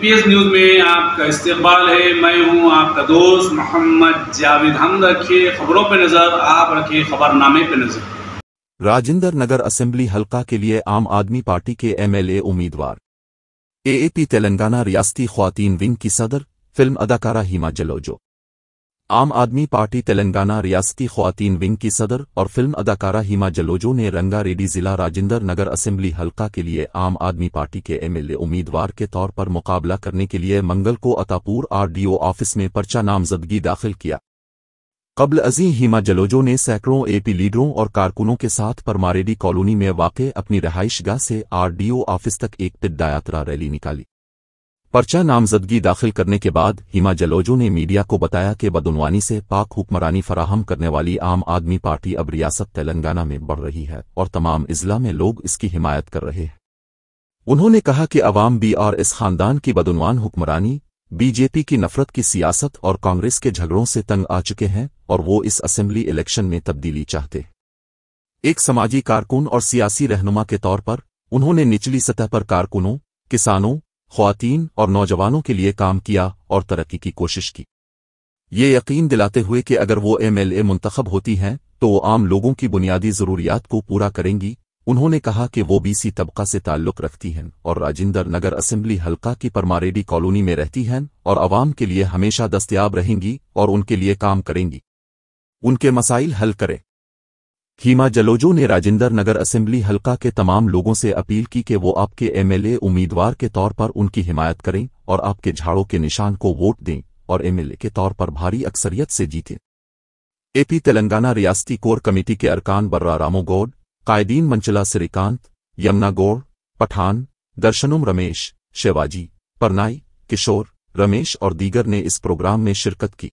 P S news में आपका इस्तेबाल है मैं हूं आपका दोस्त मोहम्मद जावेद हम रखिए खबरों पर नज़र आप रखिए खबरनामे पर नज़र राजेंद्र नगर असेंबली हलका के लिए आम आदमी पार्टी के एमएलए उम्मीदवार एएपी तेलंगाना रियासती खुवान विंग की सदर फिल्म अदाकारा हीमा जलोजो आम आदमी पार्टी तेलंगाना रियासती खुवान विंग की सदर और फिल्म अदाकारा हिमा जलोजो ने रंगारेड्डी जिला राजेंद्र नगर असेंबली हलका के लिए आम आदमी पार्टी के एमएलए उम्मीदवार के तौर पर मुकाबला करने के लिए मंगल को अतापुर आरडीओ ऑफिस में पर्चा नामजदगी दाखिल किया कबल अजी हिमा जलोजो ने सैकड़ों एपी लीडरों और कारकुनों के साथ परमारेडी कॉलोनी में वाक़ अपनी गाह से आरडीओ ऑफिस तक एक यात्रा रैली निकाली पर्चा नामजदगी दाखिल करने के बाद हिमा जलोजो ने मीडिया को बताया कि बदनवानी से पाक हुक्मरानी फराहम करने वाली आम आदमी पार्टी अब रियासत तेलंगाना में बढ़ रही है और तमाम इजला में लोग इसकी हिमायत कर रहे हैं उन्होंने कहा कि अवाम बी और इस खानदान की बदनवान हुक्मरानी बीजेपी की नफरत की सियासत और कांग्रेस के झगड़ों से तंग आ चुके हैं और वो इस असेंबली इलेक्शन में तब्दीली चाहते एक समाजी कारकुन और सियासी रहनुमा के तौर पर उन्होंने निचली सतह पर कारकुनों किसानों खुवान और नौजवानों के लिए काम किया और तरक्की की कोशिश की ये यकीन दिलाते हुए कि अगर वो एमएलए मुंतखब होती हैं तो वो आम लोगों की बुनियादी ज़रूरियात को पूरा करेंगी उन्होंने कहा कि वो बीसी तबका से ताल्लुक़ रखती हैं और राजिंदर नगर असेंबली हलका की परमारेडी कॉलोनी में रहती हैं और आवाम के लिए हमेशा दस्तियाब रहेंगी और उनके लिए काम करेंगी उनके मसाइल हल करें खीमा जलोजो ने राजेंद्र नगर असेंबली हल्का के तमाम लोगों से अपील की कि वो आपके एमएलए उम्मीदवार के तौर पर उनकी हिमायत करें और आपके झाड़ों के निशान को वोट दें और एमएलए के तौर पर भारी अक्सरियत से जीतें एपी तेलंगाना रियासती कोर कमेटी के अरकान बर्रा रामो गौड कायदीन मंचला श्रीकांत यमुना गौड़ पठान दर्शनुम रमेश शिवाजी परनाई किशोर रमेश और दीगर ने इस प्रोग्राम में शिरकत की